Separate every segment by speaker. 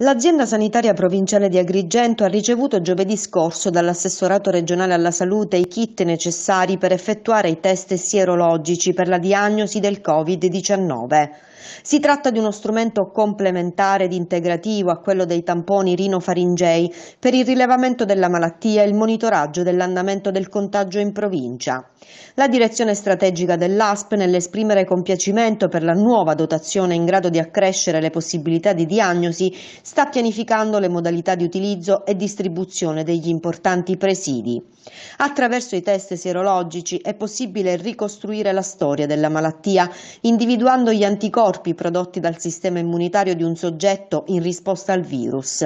Speaker 1: L'azienda sanitaria provinciale di Agrigento ha ricevuto giovedì scorso dall'assessorato regionale alla salute i kit necessari per effettuare i test sierologici per la diagnosi del Covid-19. Si tratta di uno strumento complementare ed integrativo a quello dei tamponi rinofaringei per il rilevamento della malattia e il monitoraggio dell'andamento del contagio in provincia. La direzione strategica dell'ASP, nell'esprimere compiacimento per la nuova dotazione in grado di accrescere le possibilità di diagnosi, sta pianificando le modalità di utilizzo e distribuzione degli importanti presidi. Attraverso i test sierologici è possibile ricostruire la storia della malattia, individuando gli anticorpi anticorpi prodotti dal sistema immunitario di un soggetto in risposta al virus.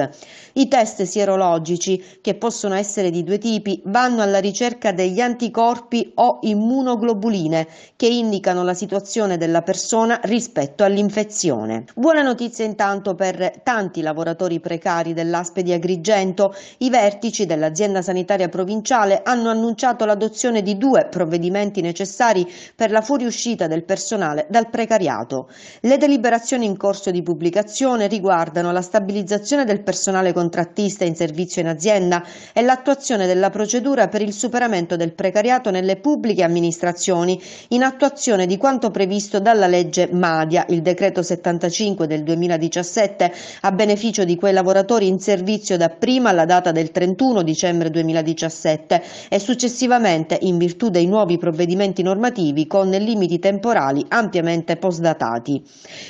Speaker 1: I test sierologici, che possono essere di due tipi, vanno alla ricerca degli anticorpi o immunoglobuline che indicano la situazione della persona rispetto all'infezione. Buona notizia intanto per tanti lavoratori precari dell'Aspe di Agrigento. I vertici dell'azienda sanitaria provinciale hanno annunciato l'adozione di due provvedimenti necessari per la fuoriuscita del personale dal precariato. Le deliberazioni in corso di pubblicazione riguardano la stabilizzazione del personale contrattista in servizio in azienda e l'attuazione della procedura per il superamento del precariato nelle pubbliche amministrazioni in attuazione di quanto previsto dalla legge Madia, il decreto 75 del 2017 a beneficio di quei lavoratori in servizio da prima alla data del 31 dicembre 2017 e successivamente in virtù dei nuovi provvedimenti normativi con limiti temporali ampiamente postdatati.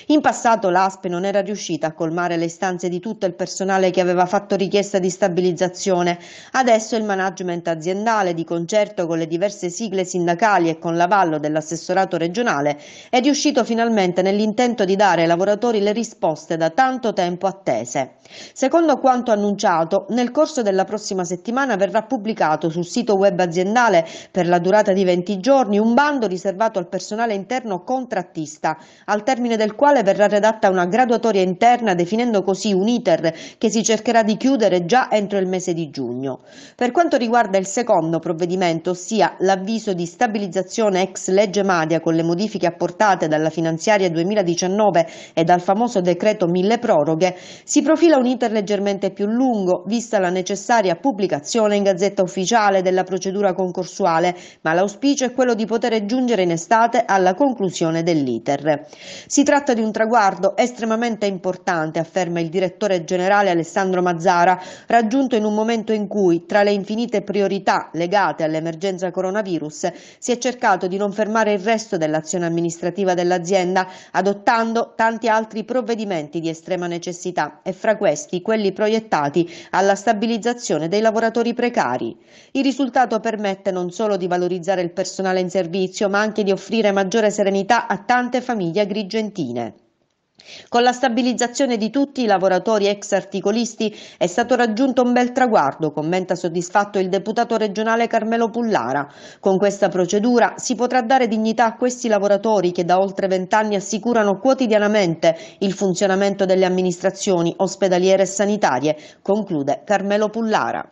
Speaker 1: In passato l'ASP non era riuscita a colmare le istanze di tutto il personale che aveva fatto richiesta di stabilizzazione. Adesso il management aziendale, di concerto con le diverse sigle sindacali e con l'avallo dell'assessorato regionale, è riuscito finalmente nell'intento di dare ai lavoratori le risposte da tanto tempo attese. Secondo quanto annunciato, nel corso della prossima settimana verrà pubblicato sul sito web aziendale per la durata di 20 giorni un bando riservato al personale interno contrattista, al termine termine del quale verrà redatta una graduatoria interna definendo così un iter che si cercherà di chiudere già entro il mese di giugno. Per quanto riguarda il secondo provvedimento, ossia l'avviso di stabilizzazione ex legge Madia con le modifiche apportate dalla finanziaria 2019 e dal famoso decreto mille proroghe, si profila un iter leggermente più lungo, vista la necessaria pubblicazione in gazzetta ufficiale della procedura concorsuale, ma l'auspicio è quello di poter giungere in estate alla conclusione dell'iter. Si tratta di un traguardo estremamente importante, afferma il direttore generale Alessandro Mazzara, raggiunto in un momento in cui, tra le infinite priorità legate all'emergenza coronavirus, si è cercato di non fermare il resto dell'azione amministrativa dell'azienda, adottando tanti altri provvedimenti di estrema necessità e fra questi quelli proiettati alla stabilizzazione dei lavoratori precari. Il risultato permette non solo di valorizzare il personale in servizio, ma anche di offrire maggiore serenità a tante famiglie grigie Fiorentine. Con la stabilizzazione di tutti i lavoratori ex articolisti è stato raggiunto un bel traguardo, commenta soddisfatto il deputato regionale Carmelo Pullara. Con questa procedura si potrà dare dignità a questi lavoratori che da oltre vent'anni assicurano quotidianamente il funzionamento delle amministrazioni ospedaliere e sanitarie, conclude Carmelo Pullara.